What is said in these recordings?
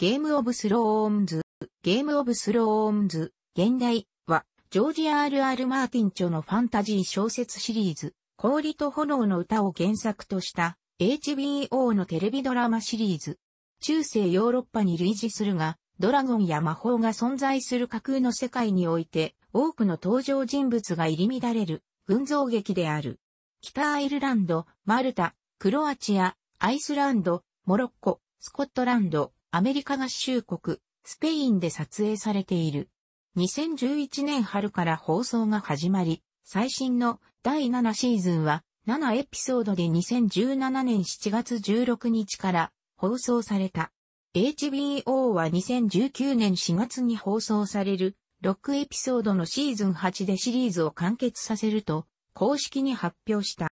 ゲームオブスローンズ、ゲームオブスローンズ、現代は、ジョージ・ R.R. マーティン著のファンタジー小説シリーズ、氷と炎の歌を原作とした HBO のテレビドラマシリーズ。中世ヨーロッパに類似するが、ドラゴンや魔法が存在する架空の世界において、多くの登場人物が入り乱れる、群像劇である。北アイルランド、マルタ、クロアチア、アイスランド、モロッコ、スコットランド、アメリカ合衆国、スペインで撮影されている。2011年春から放送が始まり、最新の第7シーズンは7エピソードで2017年7月16日から放送された。HBO は2019年4月に放送される6エピソードのシーズン8でシリーズを完結させると公式に発表した。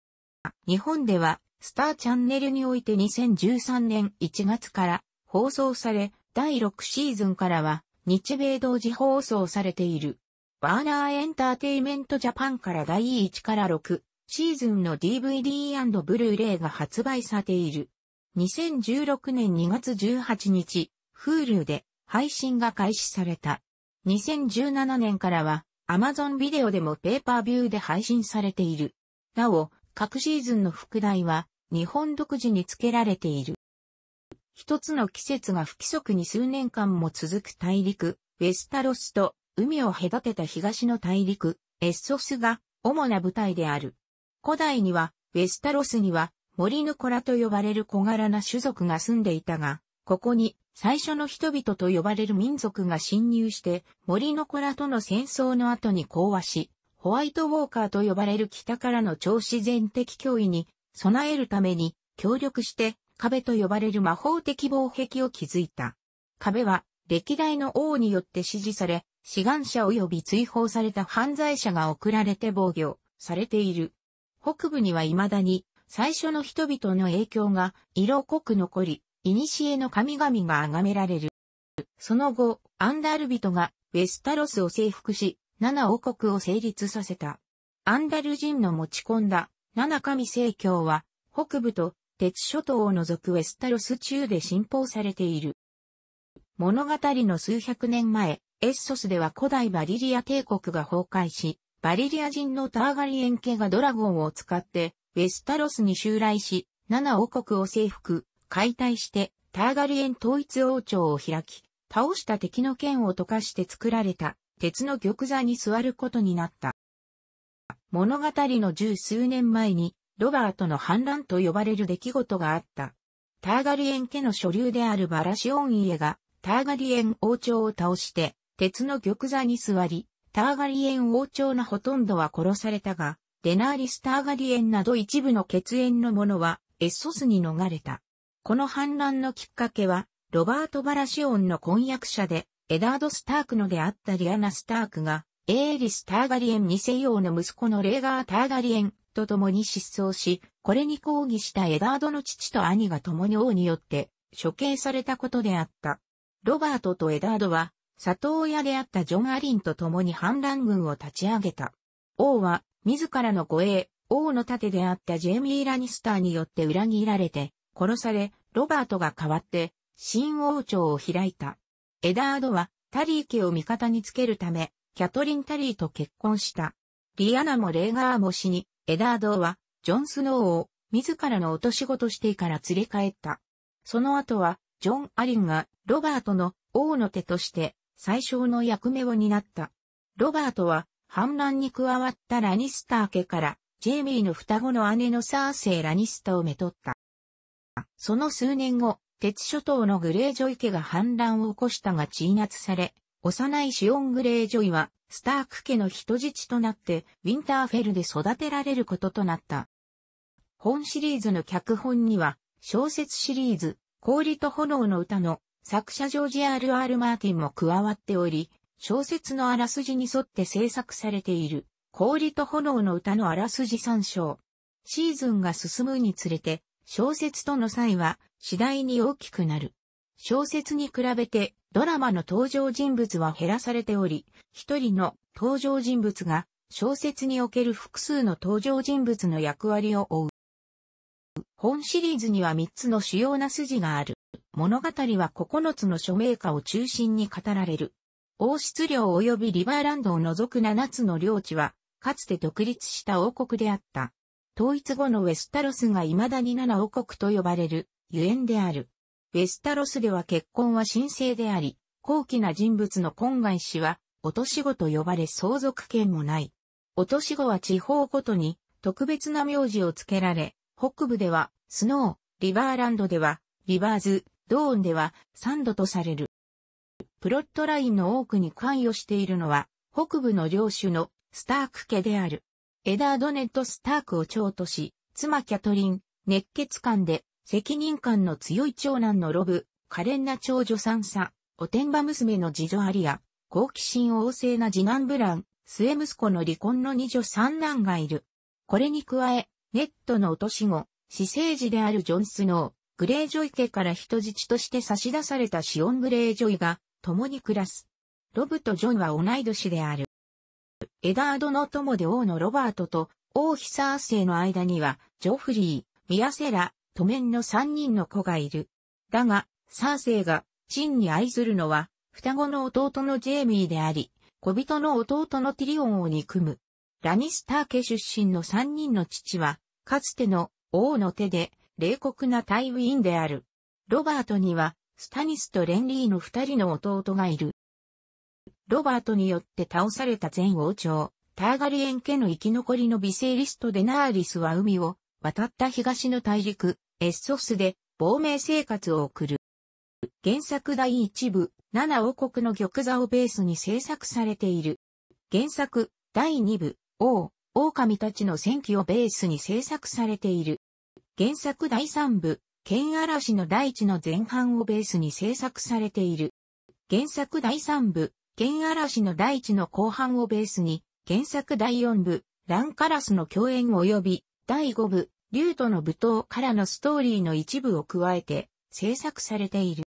日本ではスターチャンネルにおいて2013年1月から放送され、第6シーズンからは日米同時放送されている。バーナーエンターテイメントジャパンから第1から6シーズンの DVD& ブルーレイが発売されている。2016年2月18日、Hulu で配信が開始された。2017年からは Amazon ビデオでもペーパービューで配信されている。なお、各シーズンの副題は日本独自に付けられている。一つの季節が不規則に数年間も続く大陸、ウェスタロスと海を隔てた東の大陸、エッソスが主な舞台である。古代には、ウェスタロスには森ヌコラと呼ばれる小柄な種族が住んでいたが、ここに最初の人々と呼ばれる民族が侵入して森の子らとの戦争の後に講和し、ホワイトウォーカーと呼ばれる北からの超自然的脅威に備えるために協力して壁と呼ばれる魔法的防壁を築いた。壁は歴代の王によって支持され、志願者及び追放された犯罪者が送られて防御されている。北部には未だに最初の人々の影響が色濃く残り、古の神々が崇められる。その後、アンダル人がウェスタロスを征服し、七王国を成立させた。アンダル人の持ち込んだ七神聖教は、北部と鉄諸島を除くウェスタロス中で信奉されている。物語の数百年前、エッソスでは古代バリリア帝国が崩壊し、バリリア人のターガリエン家がドラゴンを使って、ウェスタロスに襲来し、7王国を征服、解体して、ターガリエン統一王朝を開き、倒した敵の剣を溶かして作られた、鉄の玉座に座ることになった。物語の十数年前に、ロバートの反乱と呼ばれる出来事があった。ターガリエン家の所流であるバラシオン家が、ターガリエン王朝を倒して、鉄の玉座に座り、ターガリエン王朝のほとんどは殺されたが、デナーリス・ターガリエンなど一部の血縁の者は、エッソスに逃れた。この反乱のきっかけは、ロバート・バラシオンの婚約者で、エダード・スタークのであったリアナ・スタークが、エーリス・ターガリエン2世王の息子のレーガー・ターガリエンと共に失踪し、これに抗議したエダードの父と兄が共に王によって処刑されたことであった。ロバートとエダードは、里親であったジョン・アリンと共に反乱軍を立ち上げた。王は、自らの護衛、王の盾であったジェイミー・ラニスターによって裏切られて、殺され、ロバートが代わって、新王朝を開いた。エダードは、タリー家を味方につけるため、キャトリン・タリーと結婚した。リアナもレーガーも死に、エダードは、ジョン・スノーを、自らの落とし子としてから連れ帰った。その後は、ジョン・アリンが、ロバートの王の手として、最小の役目を担った。ロバートは、反乱に加わったラニスター家から、ジェイミーの双子の姉のサーセイ・ラニスタをめとった。その数年後、鉄諸島のグレージョイ家が反乱を起こしたが鎮圧され、幼いシオン・グレージョイはスターク家の人質となって、ウィンターフェルで育てられることとなった。本シリーズの脚本には、小説シリーズ、氷と炎の歌の作者ジョージ・ R.R. マーティンも加わっており、小説のあらすじに沿って制作されている、氷と炎の歌のあらすじ参照。シーズンが進むにつれて、小説との際は次第に大きくなる。小説に比べてドラマの登場人物は減らされており、一人の登場人物が小説における複数の登場人物の役割を負う。本シリーズには三つの主要な筋がある。物語は9つの署名家を中心に語られる。王室領及びリバーランドを除く7つの領地は、かつて独立した王国であった。統一後のウェスタロスが未だに7王国と呼ばれる、ゆえんである。ェスタロスでは結婚は神聖であり、高貴な人物の婚外子は、お年子と呼ばれ相続権もない。お年子は地方ごとに特別な名字を付けられ、北部ではスノー、リバーランドではリバーズ、ドーンではサンドとされる。プロットラインの多くに関与しているのは、北部の領主のスターク家である。エダードネット・スタークを長とし、妻キャトリン、熱血感で責任感の強い長男のロブ、可憐な長女サンサ、おてんば娘の次女アリア、好奇心旺盛な次男ブラン、末息子の離婚の二女三男がいる。これに加え、ネットの落とし子、私生児であるジョン・スノー、グレージョイ家から人質として差し出されたシオン・グレージョイが、共に暮らす。ロブとジョンは同い年である。エダードの友で王のロバートと王妃サーセイの間には、ジョフリー、ミアセラ、都面の三人の子がいる。だが、サーセイが、チンに愛するのは、双子の弟のジェイミーであり、小人の弟のティリオンを憎む。ラニスター家出身の三人の父は、かつての王の手で、冷酷なタイウィンである。ロバートには、スタニスとレンリーの二人の弟がいる。ロバートによって倒された前王朝、ターガリエン家の生き残りのビセイリスト・デナーリスは海を渡った東の大陸、エッソスで亡命生活を送る。原作第一部、七王国の玉座をベースに制作されている。原作第二部、王、狼たちの戦記をベースに制作されている。原作第三部、剣嵐の大地の前半をベースに制作されている。原作第三部、剣嵐の大地の後半をベースに、原作第四部、ランカラスの共演及び第5部、竜との舞踏からのストーリーの一部を加えて制作されている。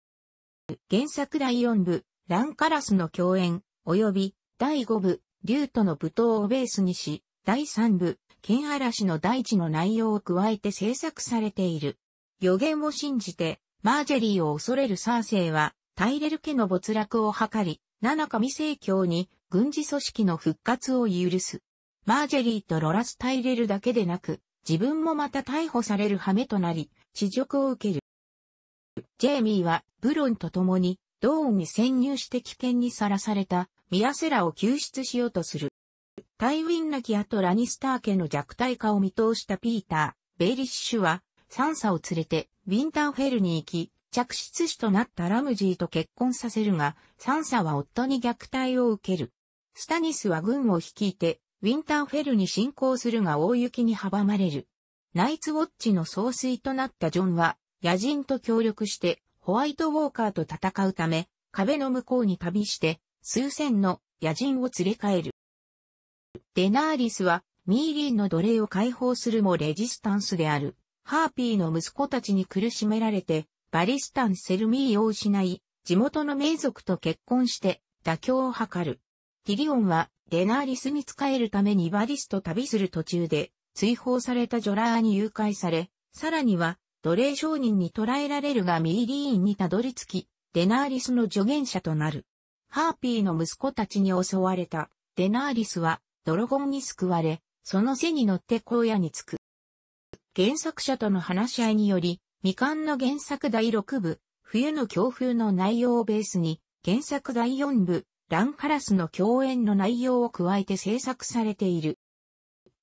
原作第4部、ランカラスの共演、及び第5部、竜との舞踏をベースにし、第3部、剣嵐の大地の内容を加えて制作されている。予言を信じて、マージェリーを恐れるサーセイは、タイレル家の没落を図り、七神聖教に軍事組織の復活を許す。マージェリーとロラス・タイレルだけでなく、自分もまた逮捕される羽目となり、恥辱を受ける。ジェイミーは、ブロンと共に、ドーンに潜入して危険にさらされた、ミアセラを救出しようとする。タイウィンなき後ラニスター家の弱体化を見通したピーター、ベイリッシュは、サンサを連れて、ウィンターフェルに行き、着室主となったラムジーと結婚させるが、サンサは夫に虐待を受ける。スタニスは軍を率いて、ウィンターフェルに侵攻するが大雪に阻まれる。ナイツウォッチの総帥となったジョンは、野人と協力してホワイトウォーカーと戦うため、壁の向こうに旅して、数千の野人を連れ帰る。デナーリスは、ミーリンの奴隷を解放するもレジスタンスである、ハーピーの息子たちに苦しめられて、バリスタン・セルミーを失い、地元の名族と結婚して、妥協を図る。ティリオンは、デナーリスに仕えるためにバリスと旅する途中で、追放されたジョラーに誘拐され、さらには、奴隷商人に捕らえられるがミーリーンにたどり着き、デナーリスの助言者となる。ハーピーの息子たちに襲われた、デナーリスは、ドロゴンに救われ、その背に乗って荒野に着く。原作者との話し合いにより、未完の原作第6部、冬の強風の内容をベースに、原作第4部、ランカラスの共演の内容を加えて制作されている。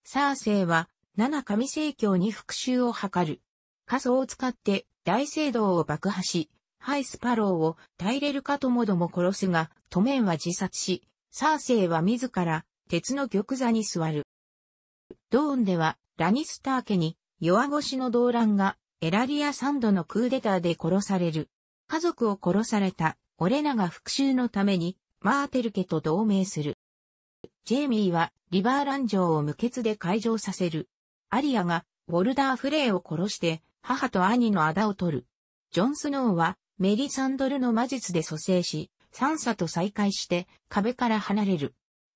サーセイは、七神聖教に復讐を図る。仮想を使って大聖堂を爆破し、ハイスパローを耐えれるかともども殺すが、トメンは自殺し、サーセイは自ら鉄の玉座に座る。ドーンでは、ラニスター家に弱腰の動乱がエラリアサンドのクーデターで殺される。家族を殺されたオレナが復讐のためにマーテル家と同盟する。ジェイミーはリバーラン城を無血で解場させる。アリアがウォルダーフレイを殺して母と兄の仇を取る。ジョン・スノーはメリサンドルの魔術で蘇生し、サンサと再会して壁から離れる。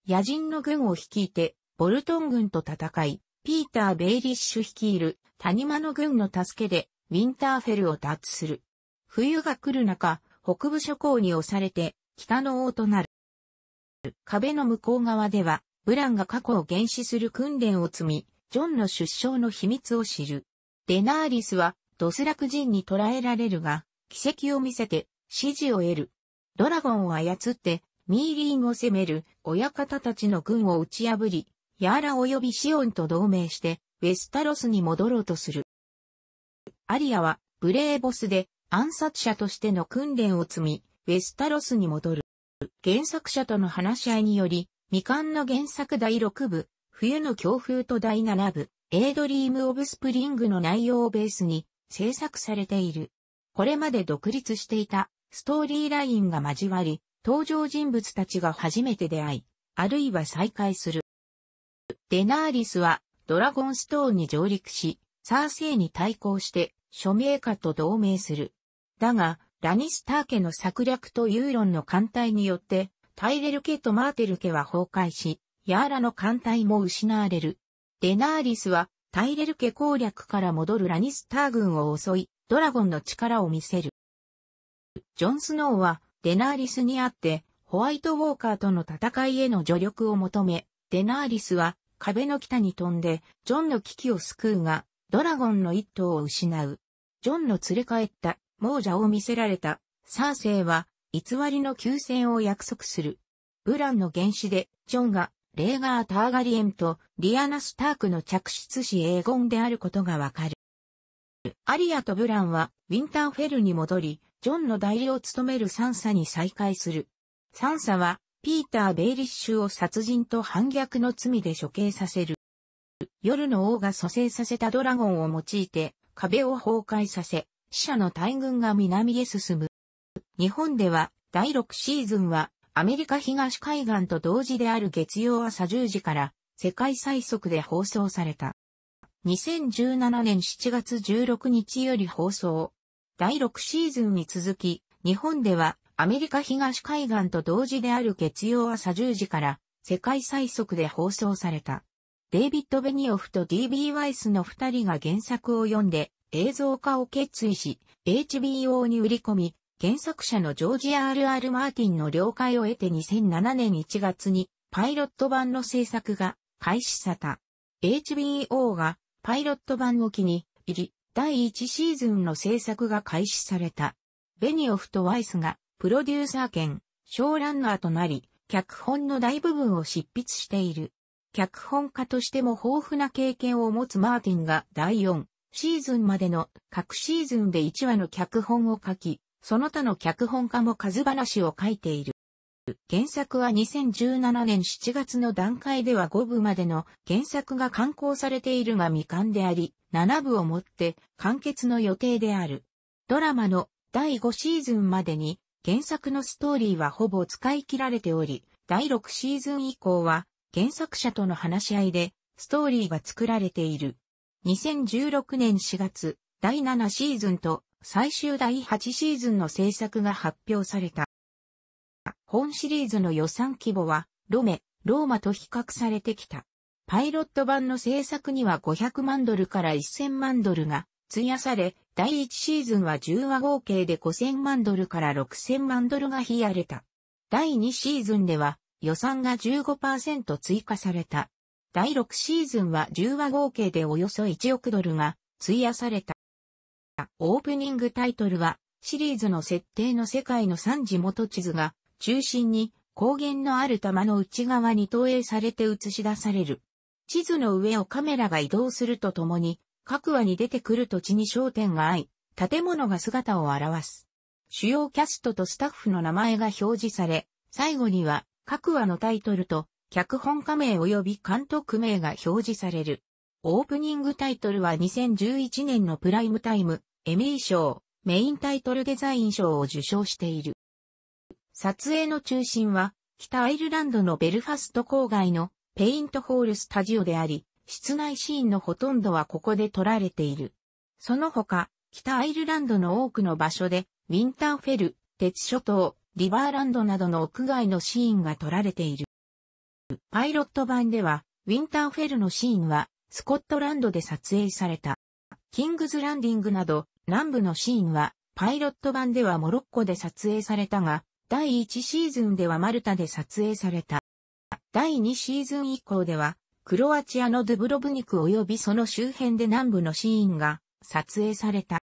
野人の軍を率いてボルトン軍と戦い、ピーター・ベイリッシュ率いる谷間の軍の助けでウィンターフェルを脱する。冬が来る中、北部諸侯に押されて北の王となる。壁の向こう側では、ブランが過去を原始する訓練を積み、ジョンの出生の秘密を知る。デナーリスは、ドスラク人に捕らえられるが、奇跡を見せて、指示を得る。ドラゴンを操って、ミーリンを攻める、親方たちの軍を打ち破り、ヤーラ及びシオンと同盟して、ウェスタロスに戻ろうとする。アリアは、ブレーボスで、暗殺者としての訓練を積み、ウェスタロスに戻る。原作者との話し合いにより、未完の原作第6部、冬の強風と第7部、エイドリーム・オブ・スプリングの内容をベースに制作されている。これまで独立していたストーリーラインが交わり、登場人物たちが初めて出会い、あるいは再会する。デナーリスはドラゴンストーンに上陸し、サーセイに対抗して、署名家と同盟する。だが、ラニスター家の策略とユーロンの艦隊によって、タイレル家とマーテル家は崩壊し、ヤーラの艦隊も失われる。デナーリスは、タイレル家攻略から戻るラニスター軍を襲い、ドラゴンの力を見せる。ジョン・スノーは、デナーリスにあって、ホワイト・ウォーカーとの戦いへの助力を求め、デナーリスは、壁の北に飛んで、ジョンの危機を救うが、ドラゴンの一頭を失う。ジョンの連れ帰った亡者を見せられた、サーセイは、偽りの休戦を約束する。ブランの原始で、ジョンが、レーガー・ターガリエンとリアナ・スタークの着出し英言であることがわかる。アリアとブランは、ウィンターフェルに戻り、ジョンの代理を務めるサンサに再会する。サンサは、ピーター・ベイリッシュを殺人と反逆の罪で処刑させる。夜の王が蘇生させたドラゴンを用いて、壁を崩壊させ、死者の大群が南へ進む。日本では、第6シーズンは、アメリカ東海岸と同時である月曜朝10時から、世界最速で放送された。2017年7月16日より放送。第6シーズンに続き、日本ではアメリカ東海岸と同時である月曜朝10時から世界最速で放送された。デイビッド・ベニオフと DB ワイスの二人が原作を読んで映像化を決意し、HBO に売り込み、原作者のジョージ・ R.R. マーティンの了解を得て2007年1月にパイロット版の制作が開始された。HBO がパイロット版を機に入り、第1シーズンの制作が開始された。ベニオフとワイスがプロデューサー兼、小ランナーとなり、脚本の大部分を執筆している。脚本家としても豊富な経験を持つマーティンが第4、シーズンまでの各シーズンで1話の脚本を書き、その他の脚本家も数話を書いている。原作は2017年7月の段階では5部までの原作が刊行されているが未完であり、7部をもって完結の予定である。ドラマの第5シーズンまでに原作のストーリーはほぼ使い切られており、第6シーズン以降は原作者との話し合いでストーリーが作られている。2016年4月、第7シーズンと最終第8シーズンの制作が発表された。本シリーズの予算規模は、ロメ、ローマと比較されてきた。パイロット版の制作には500万ドルから1000万ドルが費やされ、第1シーズンは10話合計で5000万ドルから6000万ドルが費やれた。第2シーズンでは予算が15%追加された。第6シーズンは10話合計でおよそ1億ドルが費やされた。オープニングタイトルは、シリーズの設定の世界の3次元地図が中心に光源のある玉の内側に投影されて映し出される。地図の上をカメラが移動するとともに、各話に出てくる土地に焦点が合い、建物が姿を表す。主要キャストとスタッフの名前が表示され、最後には各話のタイトルと脚本家名及び監督名が表示される。オープニングタイトルは2011年のプライムタイム、エミー賞、メインタイトルデザイン賞を受賞している。撮影の中心は、北アイルランドのベルファスト郊外のペイントホールスタジオであり、室内シーンのほとんどはここで撮られている。その他、北アイルランドの多くの場所で、ウィンターフェル、鉄諸島、リバーランドなどの屋外のシーンが撮られている。パイロット版では、ウィンターフェルのシーンは、スコットランドで撮影された。キングズランディングなど、南部のシーンは、パイロット版ではモロッコで撮影されたが、第1シーズンではマルタで撮影された。第2シーズン以降では、クロアチアのドゥブロブニク及びその周辺で南部のシーンが撮影された。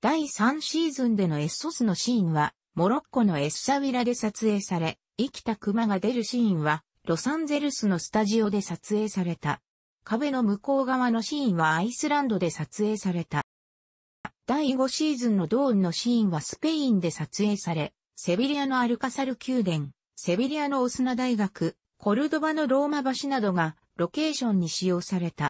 第3シーズンでのエッソスのシーンは、モロッコのエッサウィラで撮影され、生きた熊が出るシーンは、ロサンゼルスのスタジオで撮影された。壁の向こう側のシーンはアイスランドで撮影された。第5シーズンのドーンのシーンはスペインで撮影され、セビリアのアルカサル宮殿、セビリアのオスナ大学、コルドバのローマ橋などがロケーションに使用された。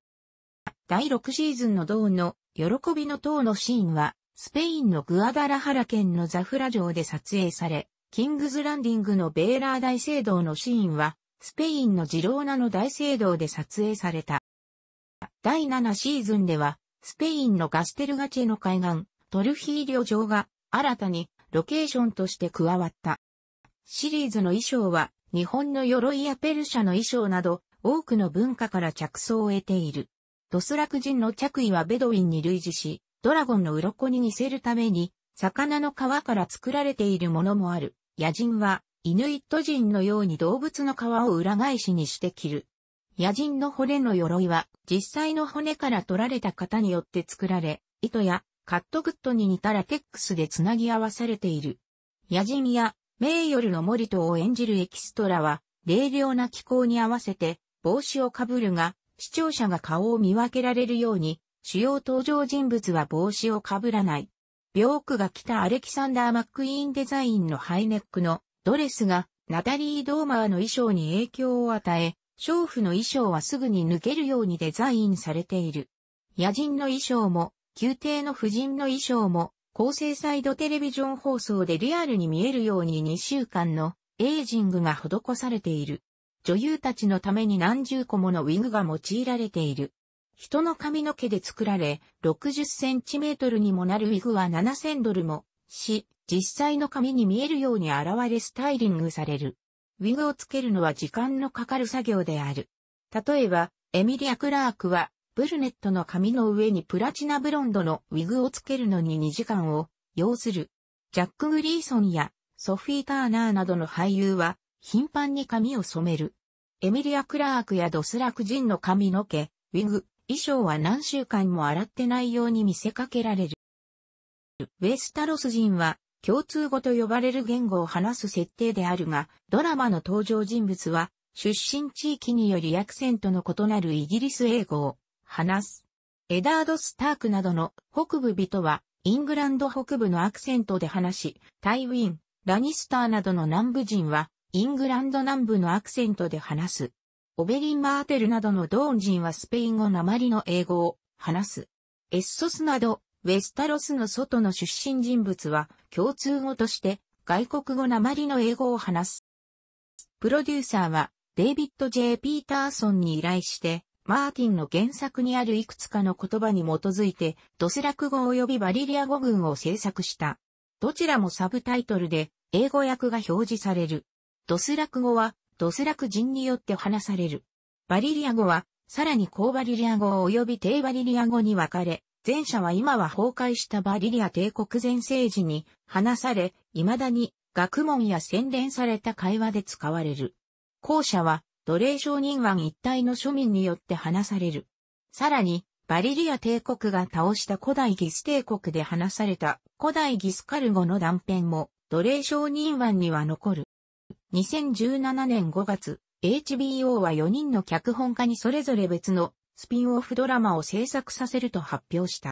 第6シーズンのドーンの喜びの塔のシーンは、スペインのグアダラハラ県のザフラ城で撮影され、キングズランディングのベーラー大聖堂のシーンは、スペインのジローナの大聖堂で撮影された。第7シーズンでは、スペインのガステルガチェの海岸、トルフィーリョ城が新たにロケーションとして加わった。シリーズの衣装は日本の鎧やペルシャの衣装など多くの文化から着想を得ている。ドスラク人の着衣はベドウィンに類似し、ドラゴンの鱗に似せるために魚の皮から作られているものもある。野人はイヌイット人のように動物の皮を裏返しにして着る。野人の骨の鎧は、実際の骨から取られた型によって作られ、糸やカットグッドに似たラテックスで繋ぎ合わされている。野人や、名夜の森とを演じるエキストラは、冷涼な気候に合わせて、帽子をかぶるが、視聴者が顔を見分けられるように、主要登場人物は帽子をかぶらない。病区が来たアレキサンダー・マックイーンデザインのハイネックのドレスがナタリー・ドーマーの衣装に影響を与え、娼婦の衣装はすぐに抜けるようにデザインされている。野人の衣装も、宮廷の婦人の衣装も、高精細度テレビジョン放送でリアルに見えるように2週間のエイジングが施されている。女優たちのために何十個ものウィグが用いられている。人の髪の毛で作られ、60センチメートルにもなるウィグは7000ドルも、し、実際の髪に見えるように現れスタイリングされる。ウィグをつけるのは時間のかかる作業である。例えば、エミリア・クラークは、ブルネットの髪の上にプラチナブロンドのウィグをつけるのに2時間を要する。ジャック・グリーソンやソフィー・ターナーなどの俳優は頻繁に髪を染める。エミリア・クラークやドスラク人の髪の毛、ウィグ、衣装は何週間も洗ってないように見せかけられる。ウェスタロス人は共通語と呼ばれる言語を話す設定であるが、ドラマの登場人物は、出身地域によりアクセントの異なるイギリス英語を話す。エダード・スタークなどの北部人は、イングランド北部のアクセントで話し、タイウィン、ラニスターなどの南部人は、イングランド南部のアクセントで話す。オベリン・マーテルなどのドーン人はスペイン語なまりの英語を話す。エッソスなどウェスタロスの外の出身人物は共通語として外国語なまりの英語を話す。プロデューサーはデイビッド・ J・ ピーターソンに依頼して、マーティンの原作にあるいくつかの言葉に基づいて、ドスラク語及びバリリア語群を制作した。どちらもサブタイトルで、英語訳が表示される。ドスラク語は、ドスラク人によって話される。バリリア語は、さらに高バリリア語及び低バリリア語に分かれ、前者は今は崩壊したバリリア帝国全盛時に話され、未だに学問や洗練された会話で使われる。後者は奴隷商人湾一帯の庶民によって話される。さらに、バリリア帝国が倒した古代ギス帝国で話された古代ギスカルゴの断片も奴隷商人湾には残る。2017年5月、HBO は4人の脚本家にそれぞれ別のスピンオフドラマを制作させると発表した。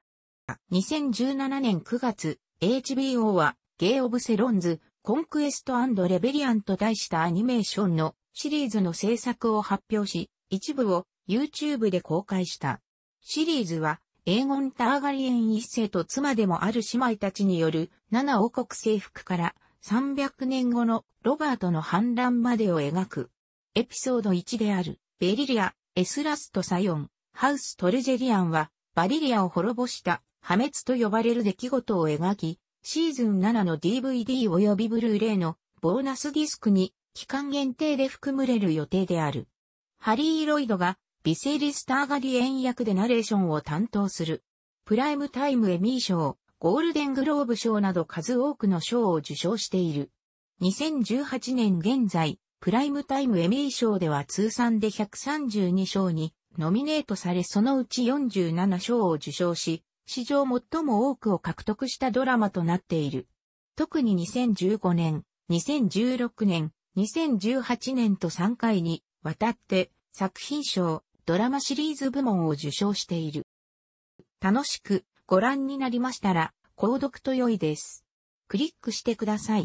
2017年9月、HBO は、ゲイ・オブ・セロンズ、コンクエストレベリアンと題したアニメーションのシリーズの制作を発表し、一部を YouTube で公開した。シリーズは、エーゴン・ターガリエン一世と妻でもある姉妹たちによる7王国征服から300年後のロバートの反乱までを描く。エピソード1である、ベリリア、エスラスト・サヨン、ハウス・トルジェリアンは、バリリアを滅ぼした破滅と呼ばれる出来事を描き、シーズン7の DVD 及びブルーレイのボーナスディスクに期間限定で含まれる予定である。ハリー・ロイドがビセリス・ターガディエン役でナレーションを担当する。プライムタイムエミー賞、ゴールデングローブ賞など数多くの賞を受賞している。2018年現在、プライムタイムエミー賞では通算で132賞にノミネートされそのうち47賞を受賞し、史上最も多くを獲得したドラマとなっている。特に2015年、2016年、2018年と3回にわたって作品賞、ドラマシリーズ部門を受賞している。楽しくご覧になりましたら、購読と良いです。クリックしてください。